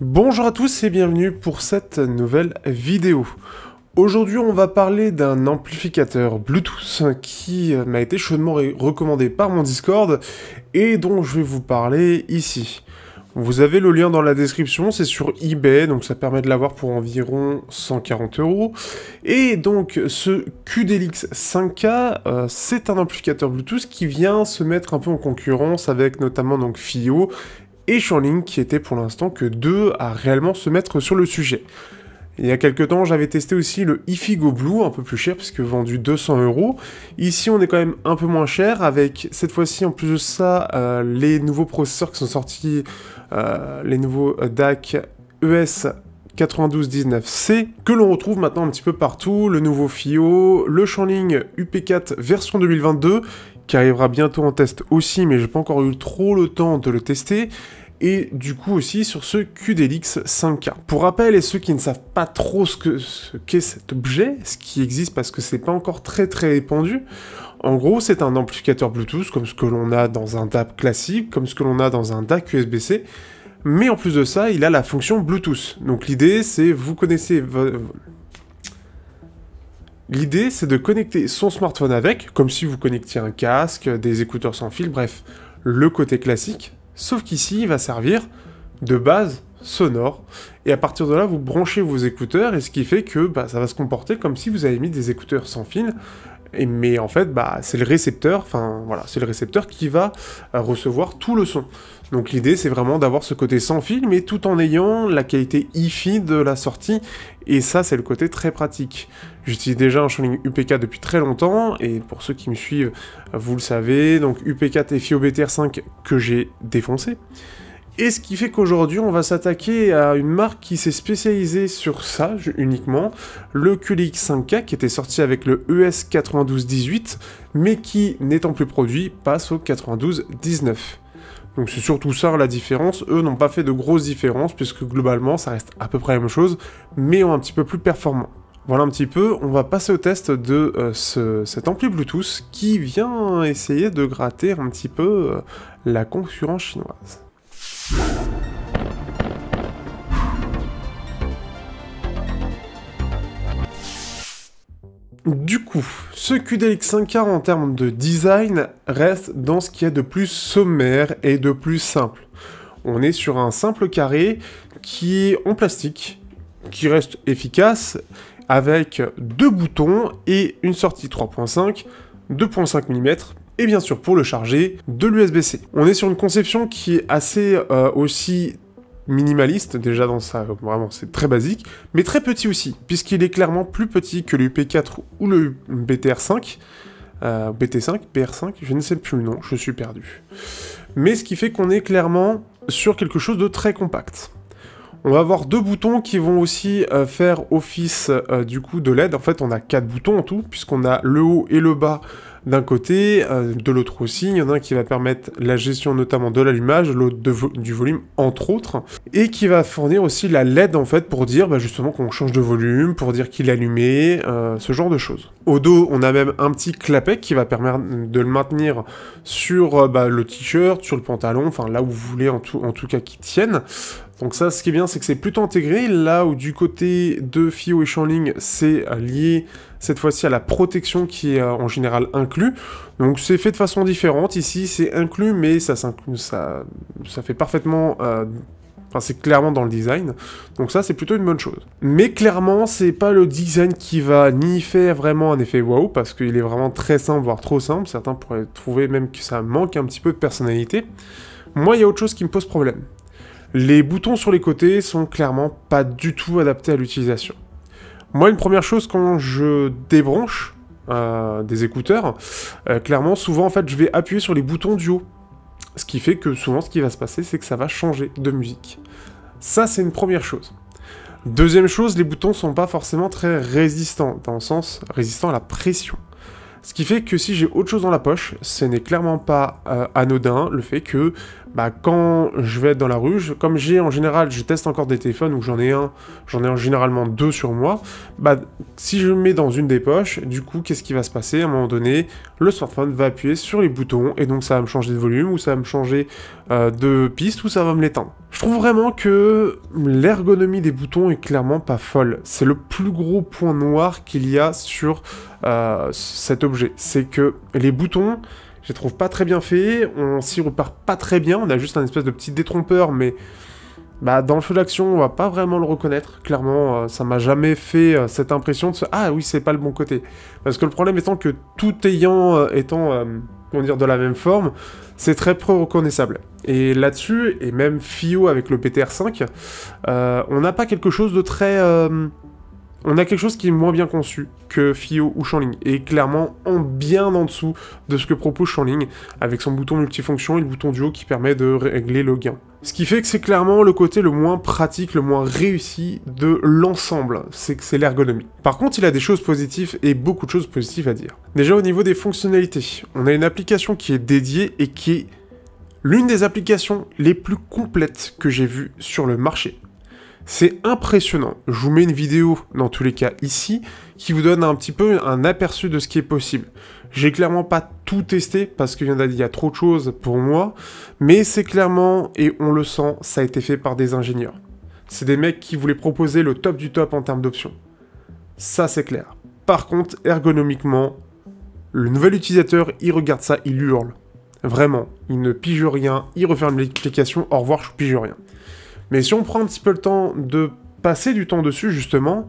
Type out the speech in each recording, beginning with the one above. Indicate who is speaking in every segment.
Speaker 1: Bonjour à tous et bienvenue pour cette nouvelle vidéo. Aujourd'hui on va parler d'un amplificateur Bluetooth qui m'a été chaudement recommandé par mon Discord et dont je vais vous parler ici. Vous avez le lien dans la description, c'est sur eBay, donc ça permet de l'avoir pour environ 140 euros. Et donc ce QDLX 5K, euh, c'est un amplificateur Bluetooth qui vient se mettre un peu en concurrence avec notamment donc FIO et Shanling qui était pour l'instant que deux à réellement se mettre sur le sujet. Il y a quelques temps, j'avais testé aussi le Ifigo Blue, un peu plus cher, puisque vendu 200 euros. Ici, on est quand même un peu moins cher, avec cette fois-ci, en plus de ça, euh, les nouveaux processeurs qui sont sortis, euh, les nouveaux euh, DAC ES 9219C, que l'on retrouve maintenant un petit peu partout, le nouveau FIO, le Shanling UP4 version 2022, qui arrivera bientôt en test aussi, mais je n'ai pas encore eu trop le temps de le tester et du coup aussi sur ce QDLX 5K. Pour rappel, et ceux qui ne savent pas trop ce qu'est cet objet, ce qui existe parce que c'est pas encore très très répandu, en gros c'est un amplificateur Bluetooth comme ce que l'on a dans un DAP classique, comme ce que l'on a dans un DAC USB-C, mais en plus de ça, il a la fonction Bluetooth. Donc l'idée c'est vous connaissez L'idée, c'est de connecter son smartphone avec, comme si vous connectiez un casque, des écouteurs sans fil, bref, le côté classique, sauf qu'ici, il va servir de base sonore, et à partir de là, vous branchez vos écouteurs, et ce qui fait que bah, ça va se comporter comme si vous avez mis des écouteurs sans fil, mais en fait, bah, c'est le récepteur, enfin voilà, c'est le récepteur qui va recevoir tout le son. Donc l'idée c'est vraiment d'avoir ce côté sans fil mais tout en ayant la qualité hi de la sortie et ça c'est le côté très pratique. J'utilise déjà un Shoning UPK depuis très longtemps et pour ceux qui me suivent vous le savez donc UPK, 4 et fiobtr 5 que j'ai défoncé. Et ce qui fait qu'aujourd'hui, on va s'attaquer à une marque qui s'est spécialisée sur ça uniquement, le QLX5K qui était sorti avec le ES9218, mais qui, n'étant plus produit, passe au 9219. Donc c'est surtout ça la différence. Eux n'ont pas fait de grosses différences puisque globalement ça reste à peu près la même chose, mais ont un petit peu plus performant. Voilà un petit peu, on va passer au test de euh, cet ampli Bluetooth qui vient essayer de gratter un petit peu euh, la concurrence chinoise. Du coup, ce QDX 5K en termes de design reste dans ce qui est de plus sommaire et de plus simple. On est sur un simple carré qui est en plastique, qui reste efficace, avec deux boutons et une sortie 3.5, 2.5 mm, et bien sûr pour le charger, de l'USB-C. On est sur une conception qui est assez euh, aussi minimaliste déjà dans ça, vraiment c'est très basique, mais très petit aussi, puisqu'il est clairement plus petit que le p 4 ou le BTR5, BT5, br 5 je ne sais plus le nom, je suis perdu. Mais ce qui fait qu'on est clairement sur quelque chose de très compact. On va avoir deux boutons qui vont aussi euh, faire office euh, du coup de l'aide En fait, on a quatre boutons en tout, puisqu'on a le haut et le bas d'un côté, euh, de l'autre aussi, il y en a un qui va permettre la gestion notamment de l'allumage, l'autre du volume entre autres, et qui va fournir aussi la LED en fait pour dire bah, justement qu'on change de volume, pour dire qu'il est allumé, euh, ce genre de choses. Au dos, on a même un petit clapet qui va permettre de le maintenir sur euh, bah, le t-shirt, sur le pantalon, enfin là où vous voulez en tout cas qu'il tienne. Donc ça, ce qui est bien, c'est que c'est plutôt intégré, là où du côté de Fio et Chanling c'est lié cette fois-ci à la protection qui est euh, en général inclus. Donc c'est fait de façon différente, ici c'est inclus, mais ça, ça, fait parfaitement... Euh, enfin, c'est clairement dans le design. Donc ça, c'est plutôt une bonne chose. Mais clairement, c'est pas le design qui va ni faire vraiment un effet waouh, parce qu'il est vraiment très simple, voire trop simple. Certains pourraient trouver même que ça manque un petit peu de personnalité. Moi, il y a autre chose qui me pose problème. Les boutons sur les côtés sont clairement pas du tout adaptés à l'utilisation. Moi, une première chose quand je débranche euh, des écouteurs, euh, clairement, souvent en fait, je vais appuyer sur les boutons du haut. Ce qui fait que souvent, ce qui va se passer, c'est que ça va changer de musique. Ça, c'est une première chose. Deuxième chose, les boutons sont pas forcément très résistants, dans le sens résistant à la pression. Ce qui fait que si j'ai autre chose dans la poche, ce n'est clairement pas euh, anodin le fait que bah, quand je vais être dans la rue, comme j'ai en général, je teste encore des téléphones où j'en ai un, j'en ai généralement deux sur moi, bah, si je mets dans une des poches, du coup, qu'est-ce qui va se passer À un moment donné, le smartphone va appuyer sur les boutons et donc ça va me changer de volume ou ça va me changer euh, de piste ou ça va me l'éteindre. Je trouve vraiment que l'ergonomie des boutons est clairement pas folle. C'est le plus gros point noir qu'il y a sur euh, cet objet. C'est que les boutons, je les trouve pas très bien faits, on s'y repart pas très bien, on a juste un espèce de petit détrompeur, mais bah, dans le feu d'action, on va pas vraiment le reconnaître. Clairement, euh, ça m'a jamais fait euh, cette impression de Ah oui, c'est pas le bon côté. Parce que le problème étant que tout ayant, étant, comment dire, de la même forme, c'est très peu reconnaissable. Et là-dessus, et même FIO avec le PTR5, on n'a pas quelque chose de très on a quelque chose qui est moins bien conçu que Fio ou Shanling, et clairement en bien en dessous de ce que propose Shanling, avec son bouton multifonction et le bouton duo qui permet de régler le gain. Ce qui fait que c'est clairement le côté le moins pratique, le moins réussi de l'ensemble, c'est que c'est l'ergonomie. Par contre, il a des choses positives et beaucoup de choses positives à dire. Déjà au niveau des fonctionnalités, on a une application qui est dédiée et qui est l'une des applications les plus complètes que j'ai vues sur le marché. C'est impressionnant. Je vous mets une vidéo, dans tous les cas ici, qui vous donne un petit peu un aperçu de ce qui est possible. J'ai clairement pas tout testé parce qu'il y en a, il y a trop de choses pour moi, mais c'est clairement, et on le sent, ça a été fait par des ingénieurs. C'est des mecs qui voulaient proposer le top du top en termes d'options. Ça, c'est clair. Par contre, ergonomiquement, le nouvel utilisateur, il regarde ça, il hurle. Vraiment, il ne pige rien, il referme l'application, au revoir, je pige rien. Mais si on prend un petit peu le temps de passer du temps dessus, justement,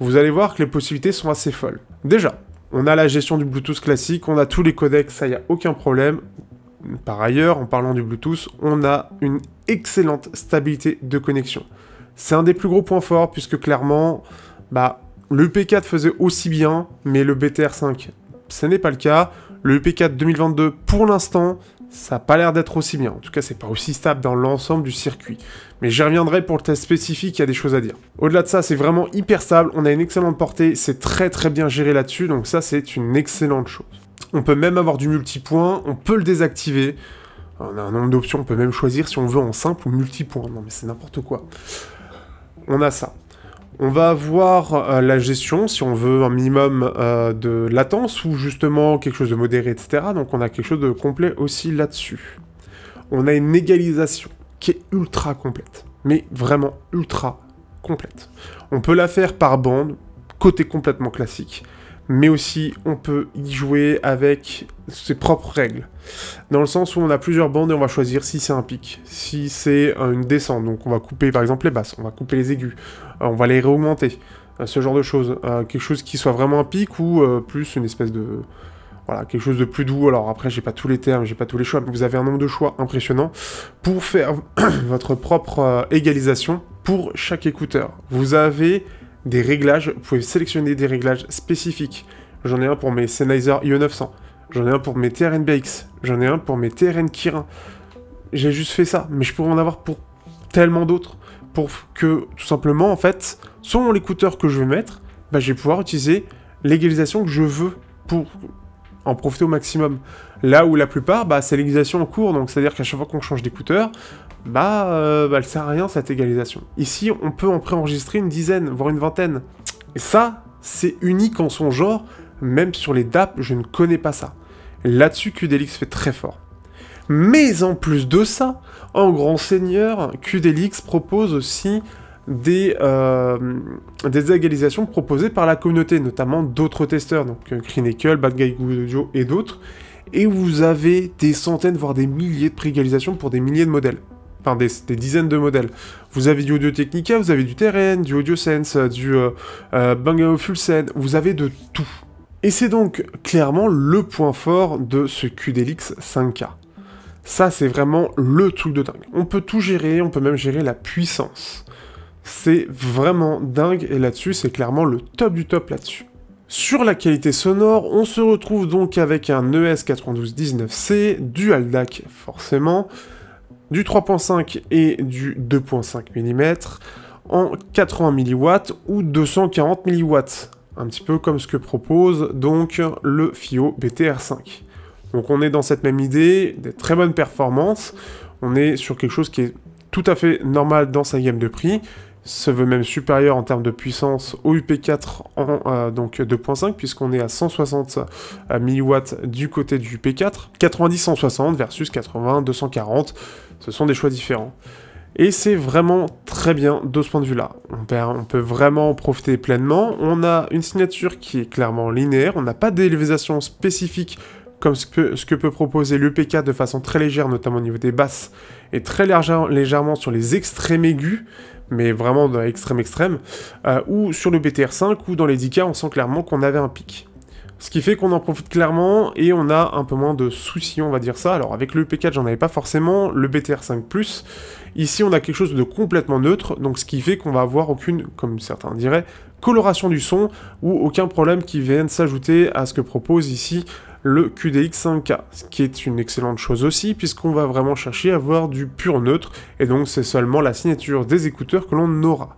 Speaker 1: vous allez voir que les possibilités sont assez folles. Déjà, on a la gestion du Bluetooth classique, on a tous les codecs, ça, y a aucun problème. Par ailleurs, en parlant du Bluetooth, on a une excellente stabilité de connexion. C'est un des plus gros points forts, puisque clairement, bah, le P4 faisait aussi bien, mais le BTR5, ce n'est pas le cas. Le P4 2022, pour l'instant, ça n'a pas l'air d'être aussi bien. En tout cas, c'est pas aussi stable dans l'ensemble du circuit. Mais j'y reviendrai pour le test spécifique, il y a des choses à dire. Au-delà de ça, c'est vraiment hyper stable, on a une excellente portée, c'est très très bien géré là-dessus, donc ça c'est une excellente chose. On peut même avoir du multipoint, on peut le désactiver. On a un nombre d'options, on peut même choisir si on veut en simple ou multipoint. Non mais c'est n'importe quoi. On a ça. On va avoir euh, la gestion, si on veut un minimum euh, de latence ou justement quelque chose de modéré, etc. Donc on a quelque chose de complet aussi là-dessus. On a une égalisation qui est ultra complète, mais vraiment ultra complète. On peut la faire par bande, côté complètement classique, mais aussi on peut y jouer avec ses propres règles. Dans le sens où on a plusieurs bandes et on va choisir si c'est un pic, si c'est une descente, donc on va couper par exemple les basses, on va couper les aigus, euh, on va les réaugmenter, euh, ce genre de choses. Euh, quelque chose qui soit vraiment un pic ou plus une espèce de... Voilà, quelque chose de plus doux. Alors après, j'ai pas tous les termes, j'ai pas tous les choix, mais vous avez un nombre de choix impressionnant pour faire votre propre égalisation pour chaque écouteur. Vous avez des réglages. Vous pouvez sélectionner des réglages spécifiques. J'en ai un pour mes Sennheiser IE900. J'en ai un pour mes TRN-BX. J'en ai un pour mes TRN Kirin. J'ai juste fait ça, mais je pourrais en avoir pour tellement d'autres. Pour que, tout simplement, en fait, selon l'écouteur que je veux mettre, bah, je vais pouvoir utiliser l'égalisation que je veux pour en profiter au maximum. Là où la plupart, bah, c'est l'égalisation en cours, donc c'est-à-dire qu'à chaque fois qu'on change d'écouteur, bah, elle sert à rien cette égalisation. Ici, on peut en préenregistrer une dizaine, voire une vingtaine. Et ça, c'est unique en son genre, même sur les DAP, je ne connais pas ça. Là-dessus, QDLX fait très fort. Mais en plus de ça, en grand seigneur, QDLX propose aussi euh, des, égalisations proposées par la communauté, notamment d'autres testeurs, donc Crinacle, euh, Bad Guy Audio et d'autres, et vous avez des centaines, voire des milliers de pré-égalisations pour des milliers de modèles des, dizaines de modèles. Vous avez du Audio Technica, vous avez du TRN, du Audio Sense, euh, du euh, euh Bang Olufsen, vous avez de tout. Et c'est donc clairement le point fort de ce QDX 5K. Ça, c'est vraiment le truc de dingue. On peut tout gérer, on peut même gérer la puissance. C'est vraiment dingue et là-dessus, c'est clairement le top du top là-dessus. Sur la qualité sonore, on se retrouve donc avec un ES9219C, dual DAC forcément, du 3.5 et du 2.5 mm en 80 mW ou 240 mW, un petit peu comme ce que propose donc le FIO BTR5. Donc on est dans cette même idée, des très bonnes performances, on est sur quelque chose qui est tout à fait normal dans sa gamme de prix, se veut même supérieur en termes de puissance au UP4 en euh, donc 2.5 puisqu'on est à 160 euh, mW du côté du UP4, 90-160 versus 80-240, ce sont des choix différents. Et c'est vraiment très bien de ce point de vue-là. On, peut vraiment en profiter pleinement. On a une signature qui est clairement linéaire. On n'a pas d'élévation spécifique comme ce que, peut proposer l'EP4 de façon très légère, notamment au niveau des basses, et très légèrement sur les extrêmes aigus, mais vraiment dans l'extrême extrême, euh, ou sur le BTR5 ou dans les 10K, on sent clairement qu'on avait un pic. Ce qui fait qu'on en profite clairement et on a un peu moins de soucis, on va dire ça. Alors avec le 4 j'en avais pas forcément, le BTR5+, ici on a quelque chose de complètement neutre, donc ce qui fait qu'on va avoir aucune, comme certains diraient, coloration du son ou aucun problème qui vienne s'ajouter à ce que propose ici le QDX 5K, ce qui est une excellente chose aussi puisqu'on va vraiment chercher à avoir du pur neutre et donc c'est seulement la signature des écouteurs que l'on aura.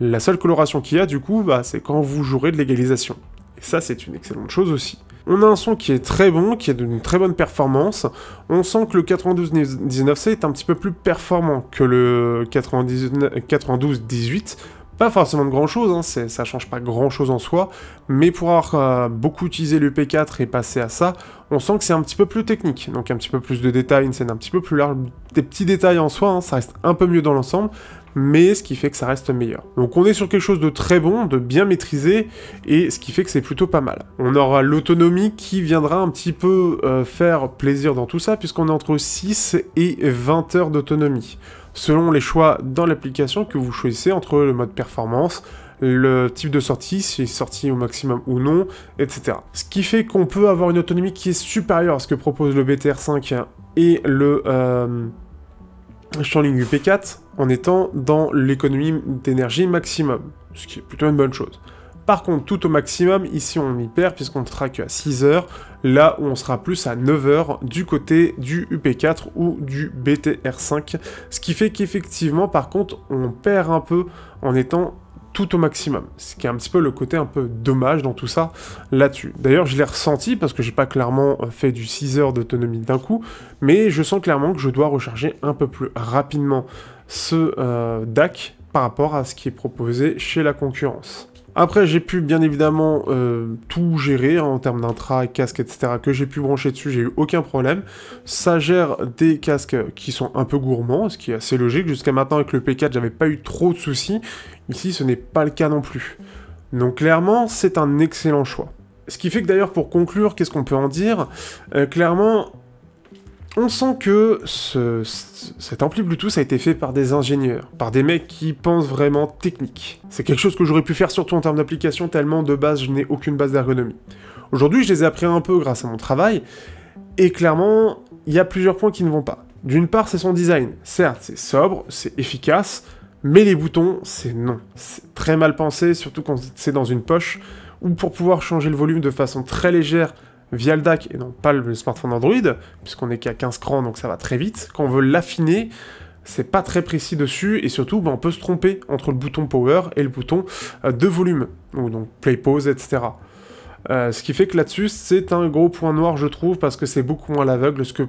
Speaker 1: La seule coloration qu'il y a du coup, bah, c'est quand vous jouerez de l'égalisation. Et ça c'est une excellente chose aussi. On a un son qui est très bon, qui est d'une très bonne performance. On sent que le 9219 c est un petit peu plus performant que le 9218, pas forcément de grand chose, hein, ça change pas grand chose en soi, mais pour avoir euh, beaucoup utilisé le P4 et passer à ça, on sent que c'est un petit peu plus technique, donc un petit peu plus de détails, une scène un petit peu plus large, des petits détails en soi, hein, ça reste un peu mieux dans l'ensemble, mais ce qui fait que ça reste meilleur. Donc on est sur quelque chose de très bon, de bien maîtrisé, et ce qui fait que c'est plutôt pas mal. On aura l'autonomie qui viendra un petit peu euh, faire plaisir dans tout ça, puisqu'on est entre 6 et 20 heures d'autonomie selon les choix dans l'application que vous choisissez entre le mode performance, le type de sortie, si est sorti au maximum ou non, etc. Ce qui fait qu'on peut avoir une autonomie qui est supérieure à ce que propose le BTR5 et le euh, UP4 en étant dans l'économie d'énergie maximum, ce qui est plutôt une bonne chose. Par contre, tout au maximum, ici on y perd puisqu'on ne sera qu'à 6 heures, là où on sera plus à 9 heures du côté du UP4 ou du BTR5. Ce qui fait qu'effectivement, par contre, on perd un peu en étant tout au maximum. Ce qui est un petit peu le côté un peu dommage dans tout ça là-dessus. D'ailleurs, je l'ai ressenti parce que j'ai pas clairement euh, fait du 6 heures d'autonomie d'un coup, mais je sens clairement que je dois recharger un peu plus rapidement ce euh, DAC par rapport à ce qui est proposé chez la concurrence. Après, j'ai pu bien évidemment euh, tout gérer en termes d'intra, casque, etc. que j'ai pu brancher dessus, j'ai eu aucun problème. Ça gère des casques qui sont un peu gourmands, ce qui est assez logique. Jusqu'à maintenant, avec le P4, j'avais pas eu trop de soucis. Ici, ce n'est pas le cas non plus. Donc clairement, c'est un excellent choix. Ce qui fait que d'ailleurs, pour conclure, qu'est-ce qu'on peut en dire euh, Clairement, on sent que cet ampli Bluetooth a été fait par des ingénieurs, par des mecs qui pensent vraiment technique. C'est quelque chose que j'aurais pu faire surtout en termes d'application, tellement de base je n'ai aucune base d'ergonomie. Aujourd'hui, je les ai appris un peu grâce à mon travail, et clairement, il y a plusieurs points qui ne vont pas. D'une part, c'est son design. Certes, c'est sobre, c'est efficace, mais les boutons, c'est non. C'est très mal pensé, surtout quand c'est dans une poche, ou pour pouvoir changer le volume de façon très légère via le DAC et non pas le smartphone Android, puisqu'on est qu'à 15 crans, donc ça va très vite. Quand on veut l'affiner, c'est pas très précis dessus et surtout ben, on peut se tromper entre le bouton power et le bouton euh, de volume, ou donc play pause, etc. Euh, ce qui fait que là-dessus, c'est un gros point noir, je trouve, parce que c'est beaucoup moins l'aveugle ce que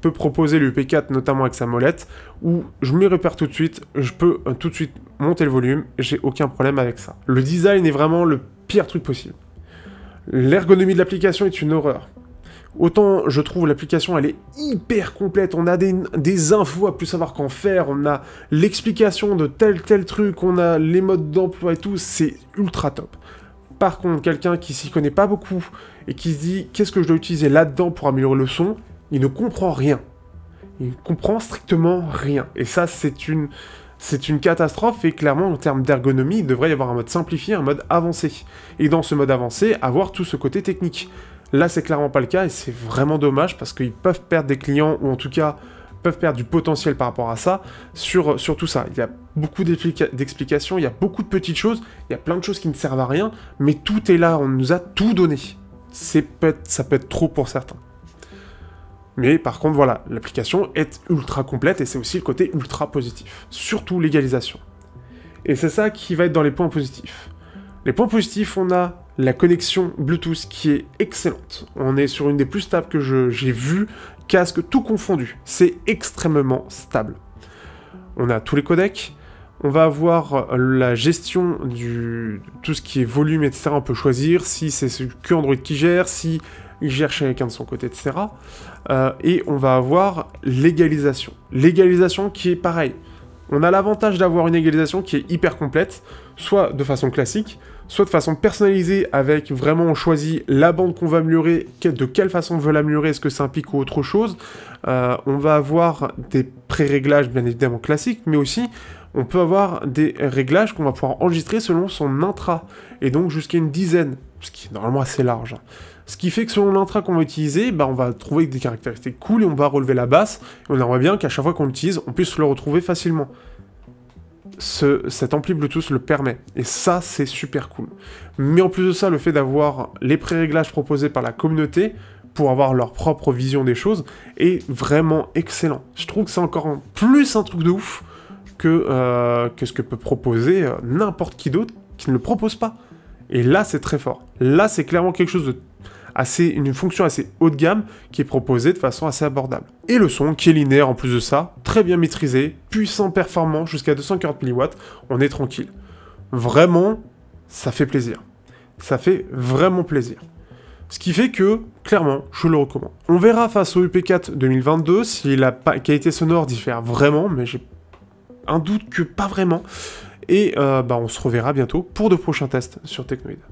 Speaker 1: peut proposer l'UP4, notamment avec sa molette, où je m'y repère tout de suite, je peux euh, tout de suite monter le volume, j'ai aucun problème avec ça. Le design est vraiment le pire truc possible. L'ergonomie de l'application est une horreur. Autant je trouve l'application elle est hyper complète, on a des, infos à plus savoir qu'en faire, on a l'explication de tel tel truc, on a les modes d'emploi et tout, c'est ultra top. Par contre, quelqu'un qui s'y connaît pas beaucoup et qui se dit qu'est-ce que je dois utiliser là-dedans pour améliorer le son, il ne comprend rien. Il ne comprend strictement rien. Et ça, c'est une c'est une catastrophe et clairement en termes d'ergonomie, il devrait y avoir un mode simplifié, un mode avancé. Et dans ce mode avancé, avoir tout ce côté technique. Là, c'est clairement pas le cas et c'est vraiment dommage parce qu'ils peuvent perdre des clients ou en tout cas peuvent perdre du potentiel par rapport à ça sur, sur tout ça. Il y a beaucoup d'explications, il y a beaucoup de petites choses, il y a plein de choses qui ne servent à rien, mais tout est là, on nous a tout donné. C'est ça peut être trop pour certains. Mais par contre, voilà, l'application est ultra complète et c'est aussi le côté ultra positif. Surtout l'égalisation. Et c'est ça qui va être dans les points positifs. Les points positifs, on a la connexion Bluetooth qui est excellente. On est sur une des plus stables que j'ai vues, casque tout confondu. C'est extrêmement stable. On a tous les codecs. On va avoir la gestion du tout ce qui est volume, etc. On peut choisir si c'est que Android qui gère, si il cherche quelqu'un de son côté, etc. Euh, et on va avoir l'égalisation. L'égalisation qui est pareil. On a l'avantage d'avoir une égalisation qui est hyper complète, soit de façon classique, soit de façon personnalisée avec vraiment on choisit la bande qu'on va améliorer, de quelle façon on veut l'améliorer, est-ce que ça implique ou autre chose. Euh, on va avoir des pré-réglages bien évidemment classiques, mais aussi on peut avoir des réglages qu'on va pouvoir enregistrer selon son intra, et donc jusqu'à une dizaine, ce qui est normalement assez large. Hein. Ce qui fait que selon l'intra qu'on va utiliser, bah, on va trouver des caractéristiques cool et on va relever la basse, et on aimerait bien qu'à chaque fois qu'on l'utilise, on puisse le retrouver facilement. Ce, cet ampli Bluetooth le permet. Et ça, c'est super cool. Mais en plus de ça, le fait d'avoir les pré-réglages proposés par la communauté pour avoir leur propre vision des choses est vraiment excellent. Je trouve que c'est encore plus un truc de ouf euh, que, ce que peut proposer euh, n'importe qui d'autre qui ne le propose pas. Et là, c'est très fort. Là, c'est clairement quelque chose de assez, une fonction assez haut de gamme qui est proposée de façon assez abordable. Et le son, qui est linéaire en plus de ça, très bien maîtrisé, puissant, performant, jusqu'à 240 mW, on est tranquille. Vraiment, ça fait plaisir. Ça fait vraiment plaisir. Ce qui fait que, clairement, je le recommande. On verra face au UP4 2022 si la qualité sonore diffère vraiment, mais j'ai un doute que pas vraiment. Et euh, bah, on se reverra bientôt pour de prochains tests sur Technoid.